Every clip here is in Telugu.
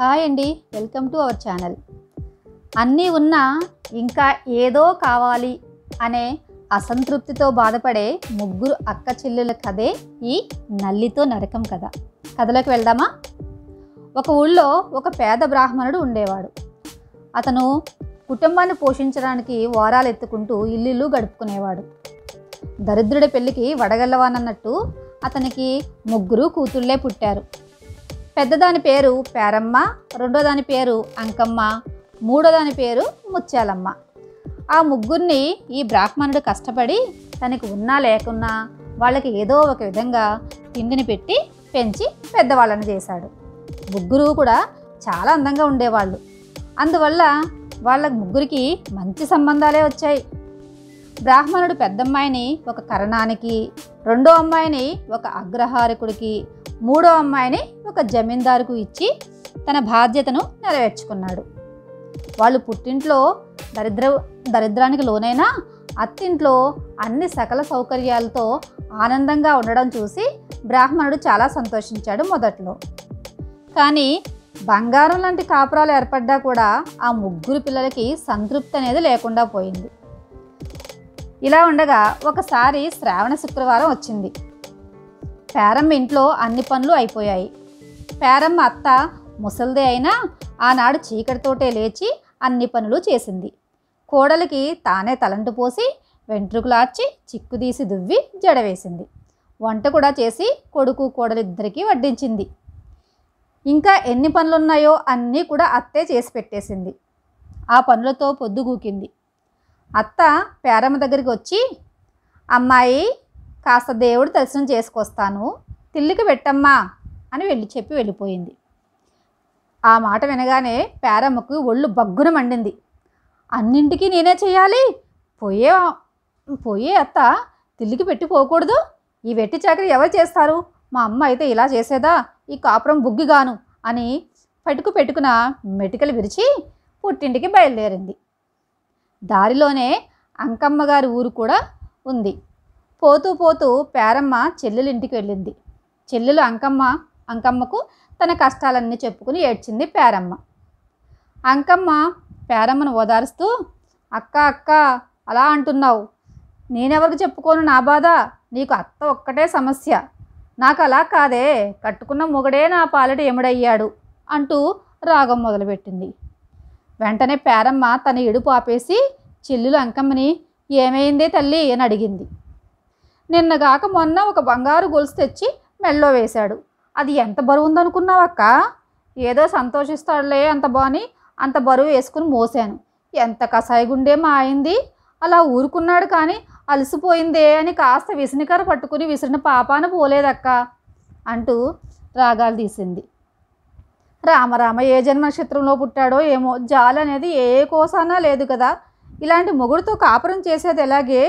హాయ్ అండి వెల్కమ్ టు అవర్ ఛానల్ అన్నీ ఉన్నా ఇంకా ఏదో కావాలి అనే అసంతృప్తితో బాధపడే ముగ్గురు అక్క చెల్లెల కథే ఈ నల్లితో నరకం కథ కథలోకి వెళ్దామా ఒక ఊళ్ళో ఒక పేద బ్రాహ్మణుడు ఉండేవాడు అతను కుటుంబాన్ని పోషించడానికి వారాలు ఎత్తుకుంటూ ఇల్లు గడుపుకునేవాడు దరిద్రుడి పెళ్ళికి వడగల్లవానన్నట్టు అతనికి ముగ్గురు కూతుళ్ళే పుట్టారు పెద్దదాని పేరు పేరమ్మ రెండోదాని పేరు అంకమ్మ మూడోదాని పేరు ముత్యాలమ్మ ఆ ముగ్గురిని ఈ బ్రాహ్మణుడు కష్టపడి తనకు ఉన్నా లేకున్నా వాళ్ళకి ఏదో ఒక విధంగా తిండిని పెట్టి పెంచి పెద్దవాళ్ళని చేశాడు ముగ్గురు కూడా చాలా అందంగా ఉండేవాళ్ళు అందువల్ల వాళ్ళ ముగ్గురికి మంచి సంబంధాలే వచ్చాయి బ్రాహ్మణుడు పెద్దమ్మాయిని ఒక కరణానికి రెండో అమ్మాయిని ఒక అగ్రహారకుడికి మూడో అమ్మాయిని ఒక జమీందారుకు ఇచ్చి తన బాధ్యతను నెరవేర్చుకున్నాడు వాళ్ళు పుట్టింట్లో దరిద్ర దరిద్రానికి లోనైనా అత్తింట్లో అన్ని సకల సౌకర్యాలతో ఆనందంగా ఉండడం చూసి బ్రాహ్మణుడు చాలా సంతోషించాడు మొదట్లో కానీ బంగారం లాంటి కాపురాలు ఏర్పడ్డా కూడా ఆ ముగ్గురు పిల్లలకి సంతృప్తి అనేది లేకుండా పోయింది ఇలా ఉండగా ఒకసారి శ్రావణ శుక్రవారం వచ్చింది పేరమ్మ ఇంట్లో అన్ని పనులు అయిపోయాయి పేరమ్మ అత్త ముసల్దే అయినా ఆనాడు చీకటితోటే లేచి అన్ని పనులు చేసింది కోడలికి తానే తలంటు పోసి వెంట్రుకలార్చి చిక్కుదీసి దువ్వి జడవేసింది వంట కూడా చేసి కొడుకు కోడలిద్దరికీ వడ్డించింది ఇంకా ఎన్ని పనులున్నాయో అన్నీ కూడా అత్తే చేసి పెట్టేసింది ఆ పనులతో పొద్దుగూకింది అత్త పేరమ్మ దగ్గరికి వచ్చి అమ్మాయి కాస్త దేవుడు దర్శనం చేసుకొస్తాను తిల్లికి పెట్టమ్మా అని వెళ్ళి చెప్పి వెళ్ళిపోయింది ఆ మాట వినగానే పేరమ్మకు ఒళ్ళు బగ్గున మండింది అన్నింటికీ నేనే చేయాలి పోయే పోయే అత్త తిల్లికి పెట్టిపోకూడదు ఈ వెట్టి చాకరీ ఎవరు చేస్తారు మా అమ్మ అయితే ఇలా చేసేదా ఈ కాపురం బుగ్గిగాను అని పట్టుకు పెట్టుకున్న మెటికలు విరిచి పుట్టింటికి బయలుదేరింది దారిలోనే అంకమ్మ గారి ఊరు కూడా ఉంది పోతూ పోతూ పేరమ్మ చెల్లెలు ఇంటికి వెళ్ళింది చెల్లెలు అంకమ్మ అంకమ్మకు తన కష్టాలన్నీ చెప్పుకుని ఏడ్చింది పేరమ్మ అంకమ్మ పేరమ్మను ఓదారుస్తూ అక్క అక్క అలా అంటున్నావు నేనెవరికి చెప్పుకోను నా బాధ నీకు అత్త ఒక్కటే సమస్య నాకు అలా కాదే కట్టుకున్న మొగడే నా పాలట ఎముడయ్యాడు అంటూ రాగం మొదలుపెట్టింది వెంటనే పేరమ్మ తన ఇడుపు ఆపేసి చెల్లెలు అంకమ్మని ఏమైందే తల్లి అని అడిగింది నిన్నగాక మొన్న ఒక బంగారు గొలుసు తెచ్చి మెళ్ళో వేశాడు అది ఎంత బరువు ఉందనుకున్నావక్క ఏదో సంతోషిస్తాడులే అంత బాని అంత బరువు వేసుకుని మోసాను ఎంత కషాయిగుండే మా అయింది అలా ఊరుకున్నాడు కానీ అలసిపోయిందే అని కాస్త విసినికర పట్టుకుని విసిరిన పాపాన పోలేదక్క అంటూ రాగాలు తీసింది రామరామ ఏ జన్మ నక్షత్రంలో పుట్టాడో ఏమో జాల అనేది ఏ కోసానా లేదు కదా ఇలాంటి మొగుడుతో కాపురం చేసేది ఎలాగే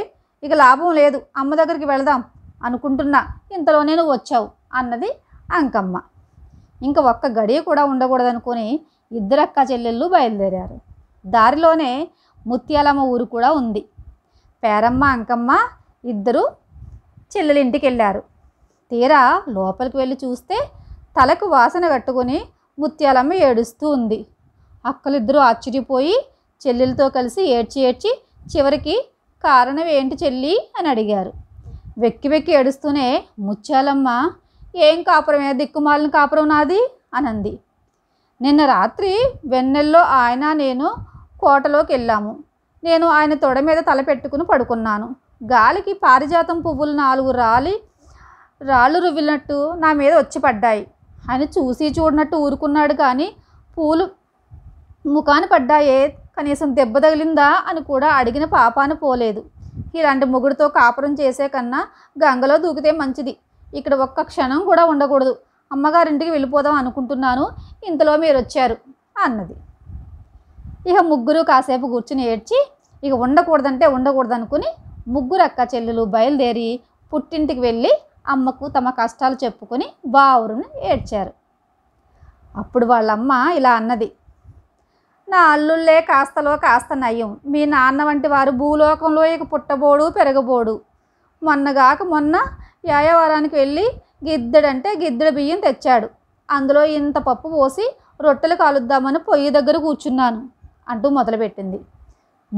ఇక లాభం లేదు అమ్మ దగ్గరికి వెళదాం అనుకుంటున్నా ఇంతలో నేను వచ్చావు అన్నది అంకమ్మ ఇంకా ఒక్క గడియ కూడా ఉండకూడదనుకుని ఇద్దరు అక్క చెల్లెళ్ళు బయలుదేరారు దారిలోనే ముత్యాలమ్మ ఊరు కూడా ఉంది పేరమ్మ అంకమ్మ ఇద్దరు చెల్లెలింటికి వెళ్ళారు తీరా లోపలికి వెళ్ళి చూస్తే తలకు వాసన కట్టుకొని ముత్యాలమ్మ ఏడుస్తూ ఉంది అక్కలిద్దరూ ఆశ్చర్యపోయి చెల్లెలతో కలిసి ఏడ్చి ఏడ్చి చివరికి కారణం ఏంటి చెల్లి అని అడిగారు వెక్కి వెక్కి ఏడుస్తూనే ముత్యాలమ్మ ఏం కాపురమే దిక్కుమాలిన కాపురం నాది అనంది నిన్న రాత్రి వెన్నెల్లో ఆయన నేను కోటలోకి వెళ్ళాము నేను ఆయన తొడ మీద తలపెట్టుకుని పడుకున్నాను గాలికి పారిజాతం పువ్వులు నాలుగు రాలి రాళ్ళు రువ్వినట్టు నా మీద వచ్చి పడ్డాయి ఆయన చూసి చూడనట్టు ఊరుకున్నాడు కానీ పూలు ముఖాన పడ్డాయే కనీసం దెబ్బ తగిలిందా అని కూడా అడిగిన పాపాను పోలేదు ఇలాంటి మొగుడితో కాపురం చేసే కన్నా గంగలో దూకితే మంచిది ఇక్కడ ఒక్క క్షణం కూడా ఉండకూడదు అమ్మగారింటికి వెళ్ళిపోదాం అనుకుంటున్నాను ఇంతలో మీరు వచ్చారు అన్నది ఇక ముగ్గురు కాసేపు కూర్చుని ఏడ్చి ఇక ఉండకూడదంటే ఉండకూడదనుకుని ముగ్గురు అక్క చెల్లెలు బయలుదేరి పుట్టింటికి వెళ్ళి అమ్మకు తమ కష్టాలు చెప్పుకొని బావురును ఏడ్చారు అప్పుడు వాళ్ళమ్మ ఇలా అన్నది నా అల్లుళ్ళే కాస్తలో కాస్త నయం మీ నాన్న వంటి వారు భూలోకంలో ఇక పుట్టబోడు పెరగబోడు మొన్నగాక మొన్న యాయవరానికి వెళ్ళి గిద్దడంటే గిద్దెడు బియ్యం తెచ్చాడు అందులో ఇంత పప్పు పోసి రొట్టెలు కాలుద్దామని పొయ్యి దగ్గర కూర్చున్నాను అంటూ మొదలుపెట్టింది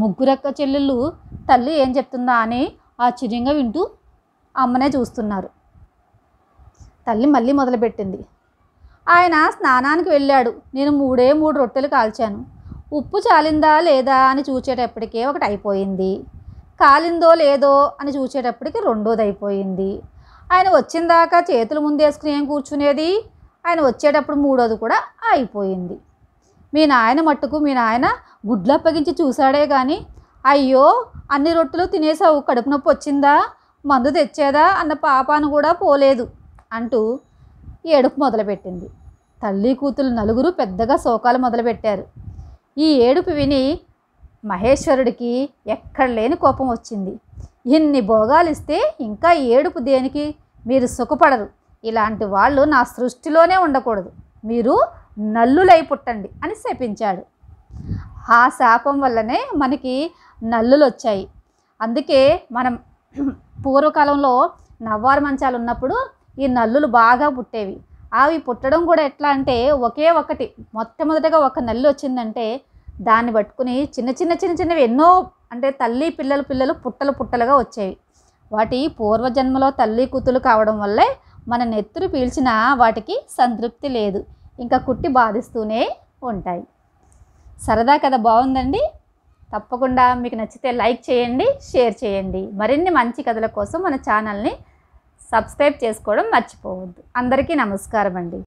ముగ్గురక్క చెల్లెళ్ళు తల్లి ఏం చెప్తుందా అని ఆశ్చర్యంగా వింటూ అమ్మనే చూస్తున్నారు తల్లి మళ్ళీ మొదలుపెట్టింది ఆయన స్నానానికి వెళ్ళాడు నేను మూడే మూడు రొట్టెలు కాల్చాను ఉప్పు చాలిందా లేదా అని చూచేటప్పటికే ఒకటి అయిపోయింది కాలిందో లేదో అని చూసేటప్పటికీ రెండోది అయిపోయింది ఆయన వచ్చిందాకా చేతులు ముందేసుకుని ఏం కూర్చునేది ఆయన వచ్చేటప్పుడు మూడోది కూడా అయిపోయింది మీ నాయన మట్టుకు మీ నాయన గుడ్లు అప్పగించి చూశాడే కానీ అయ్యో అన్ని రొట్టెలు తినేసావు కడుపు నొప్పి వచ్చిందా మందు తెచ్చేదా అన్న పాపాను కూడా పోలేదు అంటూ ఏడుపు మొదలుపెట్టింది తల్లి కూతురు నలుగురు పెద్దగా శోకాలు మొదలుపెట్టారు ఈ ఏడుపు విని మహేశ్వరుడికి ఎక్కడ లేని కోపం వచ్చింది ఇన్ని భోగాలు ఇస్తే ఇంకా ఏడుపు దేనికి మీరు సుఖపడరు ఇలాంటి వాళ్ళు నా సృష్టిలోనే ఉండకూడదు మీరు నల్లులై పుట్టండి అని శపించాడు ఆ శాపం వల్లనే మనకి నల్లులు వచ్చాయి అందుకే మనం పూర్వకాలంలో నవ్వారు మంచాలు ఉన్నప్పుడు ఈ నల్లులు బాగా పుట్టేవి అవి పుట్టడం కూడా ఎట్లా అంటే ఒకే ఒకటి మొట్టమొదటగా ఒక నల్లి వచ్చిందంటే దాన్ని పట్టుకుని చిన్న చిన్న చిన్న చిన్నవి ఎన్నో అంటే తల్లి పిల్లలు పిల్లలు పుట్టలు పుట్టలుగా వచ్చేవి వాటి పూర్వజన్మలో తల్లి కూతులు కావడం వల్లే మన నెత్తురు పీల్చిన వాటికి సంతృప్తి లేదు ఇంకా కుట్టి బాధిస్తూనే ఉంటాయి సరదా కథ బాగుందండి తప్పకుండా మీకు నచ్చితే లైక్ చేయండి షేర్ చేయండి మరిన్ని మంచి కథల కోసం మన ఛానల్ని సబ్స్క్రైబ్ చేసుకోవడం మర్చిపోవద్దు అందరికీ నమస్కారం అండి